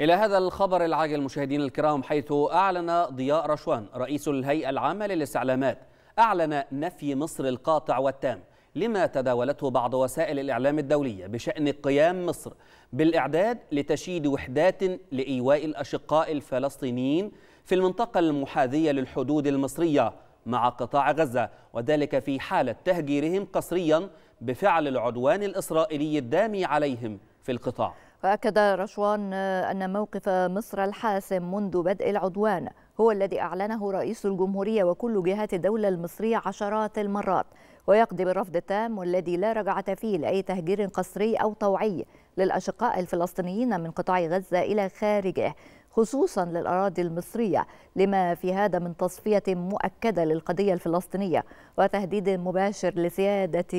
إلى هذا الخبر العاجل مشاهدينا الكرام حيث أعلن ضياء رشوان رئيس الهيئة العامة للاستعلامات أعلن نفي مصر القاطع والتام لما تداولته بعض وسائل الإعلام الدولية بشأن قيام مصر بالإعداد لتشييد وحدات لإيواء الأشقاء الفلسطينيين في المنطقة المحاذية للحدود المصرية مع قطاع غزة وذلك في حالة تهجيرهم قسريا بفعل العدوان الإسرائيلي الدامي عليهم في القطاع وأكد رشوان آه، أن موقف مصر الحاسم منذ بدء العدوان هو الذي أعلنه رئيس الجمهورية وكل جهات الدولة المصرية عشرات المرات ويقضي بالرفض التام والذي لا رجعة فيه لأي تهجير قسري أو طوعي للأشقاء الفلسطينيين من قطاع غزة إلى خارجه خصوصا للأراضي المصرية لما في هذا من تصفية مؤكدة للقضية الفلسطينية وتهديد مباشر لسيادة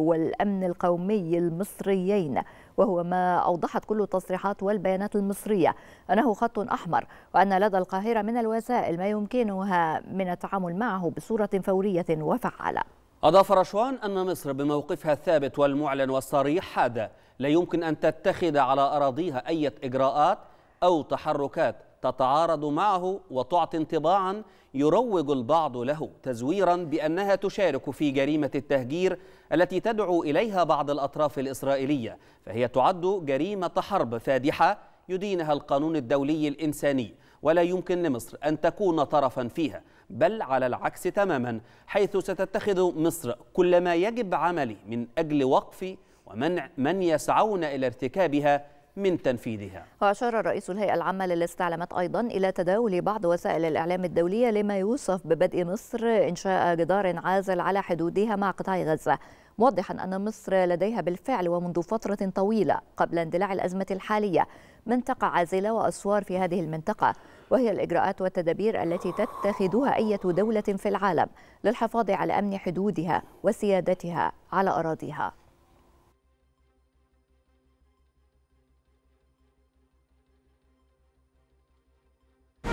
والأمن القومي المصريين وهو ما أوضحت كل التصريحات والبيانات المصرية أنه خط أحمر وأن لدى القاهرة من الوسائل ما يمكنها من التعامل معه بصورة فورية وفعالة أضاف رشوان أن مصر بموقفها الثابت والمعلن والصريح هذا لا يمكن أن تتخذ على أراضيها أي إجراءات أو تحركات تتعارض معه وتعطي انطباعا يروج البعض له تزويرا بانها تشارك في جريمه التهجير التي تدعو اليها بعض الاطراف الاسرائيليه فهي تعد جريمه حرب فادحه يدينها القانون الدولي الانساني ولا يمكن لمصر ان تكون طرفا فيها بل على العكس تماما حيث ستتخذ مصر كل ما يجب عمله من اجل وقف ومنع من يسعون الى ارتكابها من تنفيذها وأشار رئيس الهيئة العامة للاستعلامات أيضا إلى تداول بعض وسائل الإعلام الدولية لما يوصف ببدء مصر إنشاء جدار عازل على حدودها مع قطاع غزة موضحا أن مصر لديها بالفعل ومنذ فترة طويلة قبل اندلاع الأزمة الحالية منطقة عازلة وأسوار في هذه المنطقة وهي الإجراءات والتدابير التي تتخذها أي دولة في العالم للحفاظ على أمن حدودها وسيادتها على أراضيها